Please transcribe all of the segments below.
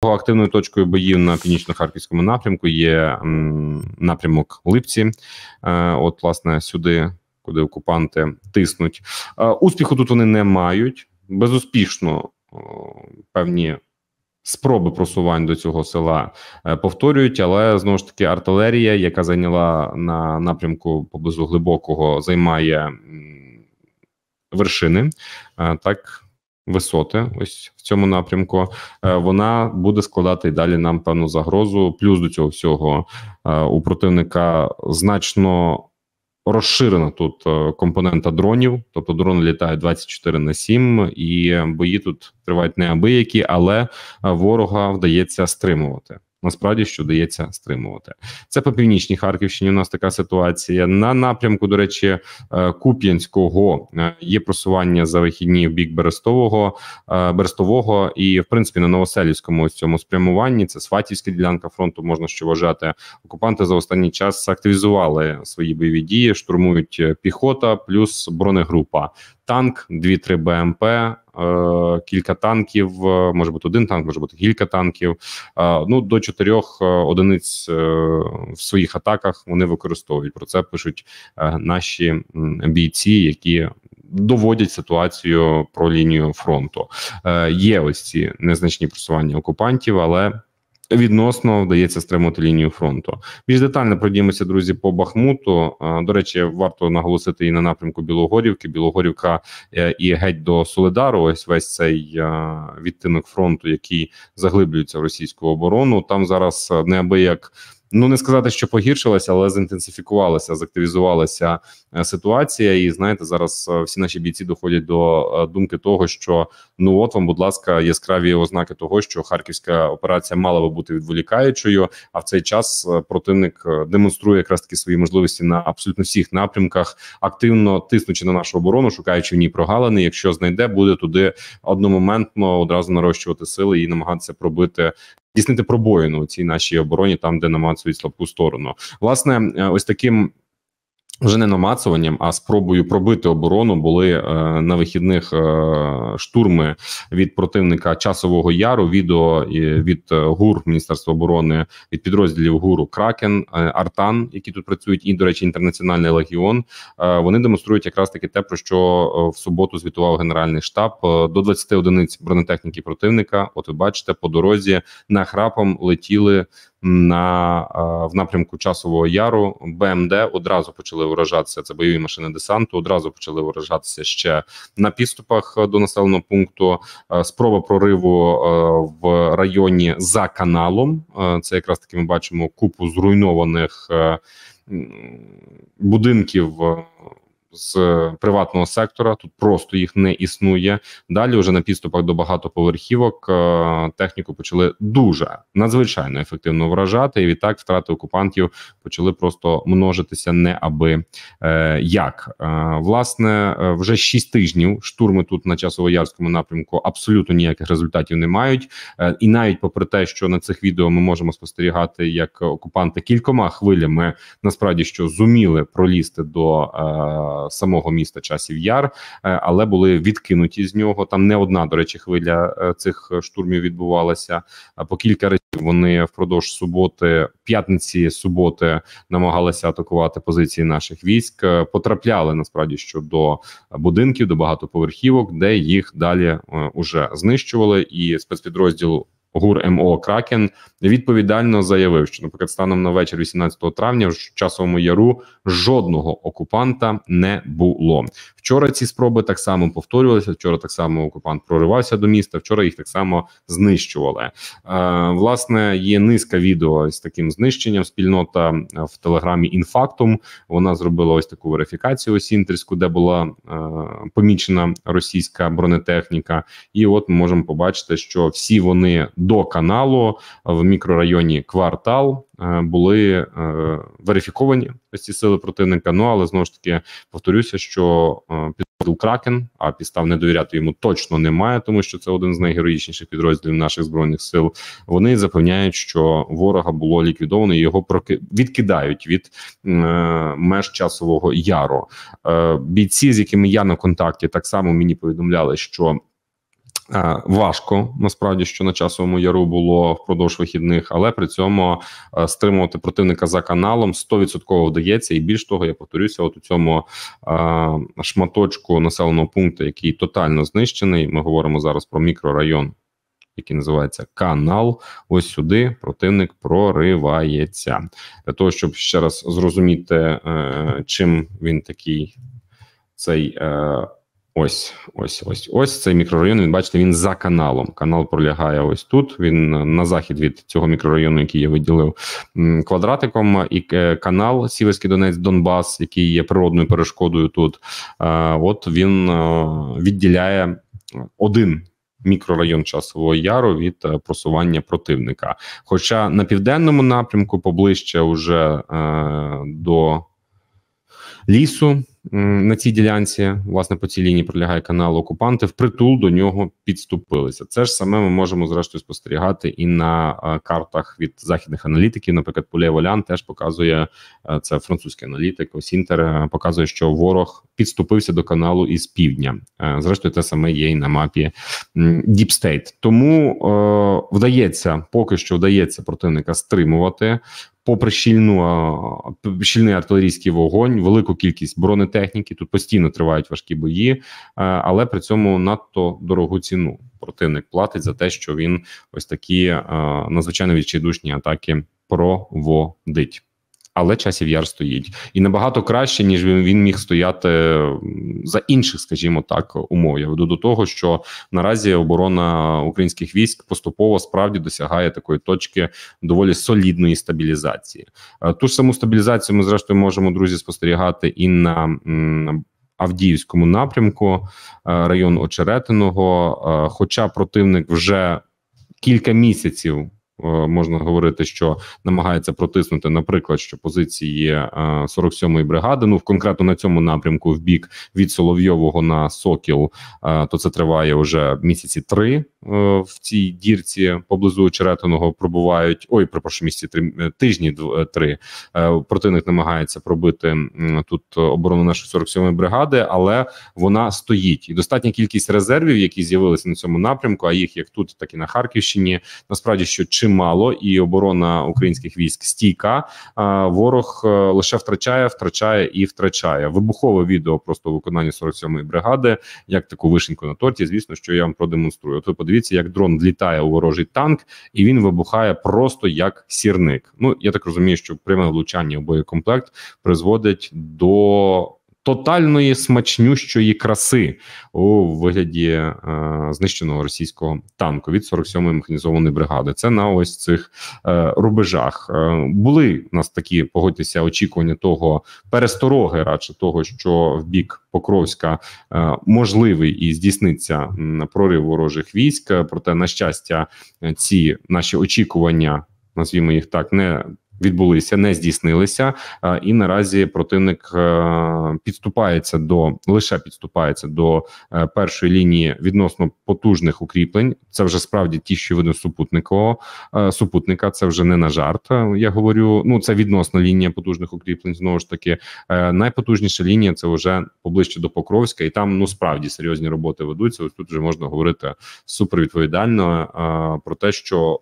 Активною точкою боїв на північно-харківському напрямку є напрямок Липці. Е, от, власне, сюди, куди окупанти тиснуть. Е, успіху тут вони не мають. Безуспішно певні спроби просувань до цього села е, повторюють, але знову ж таки артилерія, яка зайняла на напрямку поблизу глибокого, займає вершини. Так висоти, ось в цьому напрямку, е, вона буде складати і далі нам певну загрозу. Плюс до цього всього е, у противника значно. Розширена тут е, компонента дронів, тобто дрони літають 24 на 7, і бої тут тривають неабиякі, але ворога вдається стримувати насправді що дається стримувати. Це по північній Харківщині. У нас така ситуація на напрямку. До речі, е, Куп'янського е, є просування за вихідні в бік Берестового е, Берестового і в принципі на Новоселівському цьому спрямуванні. Це Сватівська ділянка фронту. Можна що вважати. Окупанти за останній час активізували свої бойові дії, штурмують піхота плюс бронегрупа танк, 2-3 БМП, е, кілька танків, е, може бути один танк, може бути кілька танків. Е, ну до чотирьох е, одиниць е, в своїх атаках вони використовують. Про це пишуть е, наші бійці, які. Доводять ситуацію про лінію фронту. Е, Є ось ці незначні просування окупантів, але відносно вдається стримати лінію фронту. Більш детально пройдімося, друзі, по Бахмуту. До речі, варто наголосити і на напрямку Білогорівки, Білогорівка е, і геть до Солидару. Ось весь цей е, відтинок фронту, який заглиблюється в російську оборону. Там зараз е, неабияк ну не сказати, що погіршилася, але зінтенсифікувалася, зактивізувалася е, ситуація. І знаєте, зараз е, всі наші бійці доходять до е, думки того, що ну от вам, будь ласка, яскраві ознаки того, що харківська операція мала би бути відволікаючою. А в цей час противник демонструє якраз таки свої можливості на абсолютно всіх напрямках, активно тиснучи на нашу оборону, шукаючи в ній прогалини. Якщо знайде, буде туди одномоментно одразу нарощувати сили і намагатися пробити здійснити пробоїну у цій нашій обороні, там де намацують слабку сторону. Власне, е, ось таким вже не намацуванням, а спробою пробити оборону були е, на вихідних е, штурми від противника часового яру. Відео е, від е, гур міністерства оборони від підрозділів гуру Кракен е, Артан, які тут працюють, і до речі, інтернаціональний легіон. Е, вони демонструють якраз таки те, про що в суботу звітував генеральний штаб до 20 одиниць бронетехніки противника. От ви бачите, по дорозі на храпом летіли на в напрямку часового яру БМД одразу почали вражатися. Це бойові машини десанту. Одразу почали вражатися ще на підступах до населеного пункту. Спроба прориву в районі за каналом. Це якраз таки ми бачимо купу зруйнованих е, будинків з е, приватного сектора. Тут просто їх не існує. Далі вже на підступах до багатоповерхівок е, техніку почали дуже надзвичайно ефективно вражати. І відтак втрати окупантів почали просто множитися не аби е, як. Е, власне, е, вже 6 тижнів штурми тут на часовоярському напрямку абсолютно ніяких результатів не мають. Е, і навіть попри те, що на цих відео ми можемо спостерігати, як окупанти кількома хвилями насправді що зуміли пролізти до самого міста часів яр, е, але були відкинуті з нього. Там не одна, до речі, хвиля е, цих штурмів відбувалася. По кілька разів вони впродовж суботи, п'ятниці суботи намагалися атакувати позиції наших військ. Е, потрапляли насправді що до будинків, до багатоповерхівок, де їх далі уже знищували, і спецпідрозділ ГУР МО Кракен відповідально заявив, що наприклад, станом на вечір 18 травня в часовому яру жодного окупанта не було. Вчора ці спроби так само повторювалися. Вчора так само окупант проривався до міста. Вчора їх так само знищували. Е, власне, є низка відео з таким знищенням. Спільнота е, в телеграмі інфактум вона зробила ось таку верифікацію осінтерську, де була е, помічена російська бронетехніка. І от ми можемо побачити, що всі вони до каналу в мікрорайоні квартал е, були е, верифіковані ось ці сили противника. Ну але знову ж таки повторюся, що е, підрозділ кракен, а підстав не довіряти йому точно немає, тому що це один з найгероїчніших підрозділів наших збройних сил. Вони запевняють, що ворога було ліквідовано і його проки... відкидають від меж часового яру. бійці, з якими я на контакті, так само мені повідомляли, що. Е, важко насправді, що на часовому яру було впродовж вихідних, але при цьому е, стримувати противника за каналом 100% вдається, і більш того, я повторюся, от у цьому е, шматочку населеного пункту, який тотально знищений. Ми говоримо зараз про мікрорайон, який називається канал. Ось сюди противник проривається для того, щоб ще раз зрозуміти, чим він такий цей. Ось, ось, ось, ось цей мікрорайон. Він бачите, він за каналом. Канал пролягає ось тут. Він е, на захід від цього мікрорайону, який я виділив квадратиком, і е, канал Сіверський Донець, Донбас, який є природною перешкодою тут. Е, от він відділяє один. Мікрорайон часового яру від просування противника. Хоча на південному напрямку поближче уже е, до лісу на цій ділянці, власне, по цій лінії пролягає канал окупанти, впритул до нього підступилися. Це ж саме ми можемо зрештою спостерігати і на е, картах від західних аналітиків. Наприклад, Пуле Волян теж показує е, це французький аналітик. Осінтер е, показує, що ворог підступився до каналу із півдня. зрештою, те саме є і на мапі Діпстейт. Тому вдається, поки що вдається противника стримувати попри щільну щільний артилерійський вогонь, велику кількість бронетехніки. Тут постійно тривають важкі бої, е, але при цьому надто дорогу ціну противник платить за те, що він ось такі е, надзвичайно відчайдушні атаки проводить але часів яр стоїть і набагато краще, ніж він, міг стояти за інших, скажімо так, умов. Я веду до того, що наразі оборона українських військ поступово справді досягає такої точки доволі солідної стабілізації. Е, ту ж саму стабілізацію ми зрештою можемо друзі спостерігати і на. Авдіївському напрямку е, район Очеретиного, е, хоча противник вже кілька місяців Е, можна говорити, що намагається протиснути, наприклад, що позиції 47-ї е, бригади, ну в конкретно на цьому напрямку, в бік від Соловйового на Сокіл, е, то це триває вже місяці три в цій дірці поблизу очеретиного пробувають. Ой, прошу місяці три тижні три противник намагається пробити тут оборону нашої 47-ї бригади, але вона стоїть і достатня кількість резервів, які з'явилися на цьому напрямку. А їх як тут, так і на Харківщині. Насправді, що чим чимало, і оборона українських військ стійка. Ворог е, лише втрачає, втрачає і втрачає. Вибухове відео просто виконання 47-ї бригади, як таку вишеньку на торті. Звісно, що я вам продемонструю. От ви подивіться, як дрон влітає у ворожий танк, і він вибухає просто як сірник. Ну я так розумію, що пряме влучання у боєкомплект призводить до тотальної смачнющої краси у вигляді е, знищеного російського танку від 47-ї механізованої бригади. Це на ось цих е, рубежах. Е, були у нас такі, погодьтеся, очікування того перестороги, радше того, що в бік Покровська е, можливий і здійсниться прорив ворожих військ. Проте, на щастя, ці наші очікування. Назвімо їх так, не відбулися, не здійснилися. Е, і наразі противник е, підступається до лише підступається до е, першої лінії відносно потужних укріплень. Це вже справді ті, що видно супутникового супутника. Це вже не на жарт. Я говорю. Ну це відносно лінія потужних укріплень. Знову ж таки, найпотужніша лінія це вже поближче до Покровська, і там ну справді серйозні роботи ведуться. Ось тут вже можна говорити супервідповідально про те, що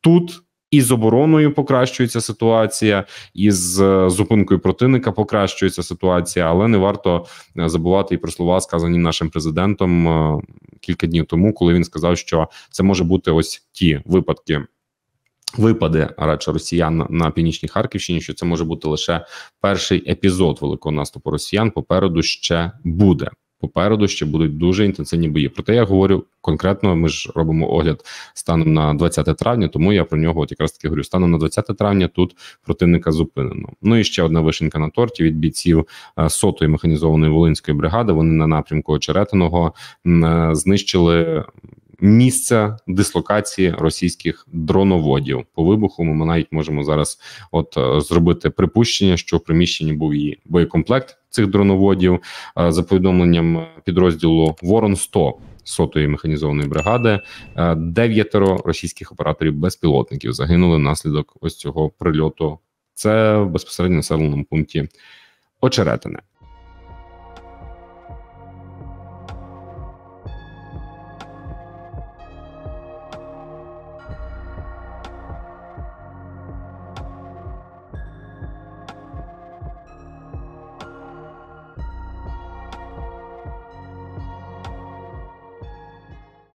тут і з обороною покращується ситуація, і з е, зупинкою противника покращується ситуація, але не варто е, забувати і про слова, сказані нашим президентом е, кілька днів тому, коли він сказав, що це може бути ось ті випадки. Випаде радше росіян на північній Харківщині, що це може бути лише перший епізод великого наступу росіян. Попереду ще буде попереду ще будуть дуже інтенсивні бої. Проте я говорю конкретно. Ми ж робимо огляд станом на 20 травня, тому я про нього от якраз таки говорю станом на 20 травня. Тут противника зупинено. Ну і ще одна вишенька на торті від бійців е, сотої механізованої волинської бригади. Вони на напрямку очеретиного е, знищили. Місця дислокації російських дроноводів по вибуху. Ми навіть можемо зараз, от е, зробити припущення, що в приміщенні був її боєкомплект цих дроноводів е, за повідомленням підрозділу Ворон 100 сотої механізованої бригади. Е, дев'ятеро російських операторів безпілотників загинули внаслідок ось цього прильоту. Це в безпосередньо населеному пункті Очеретине.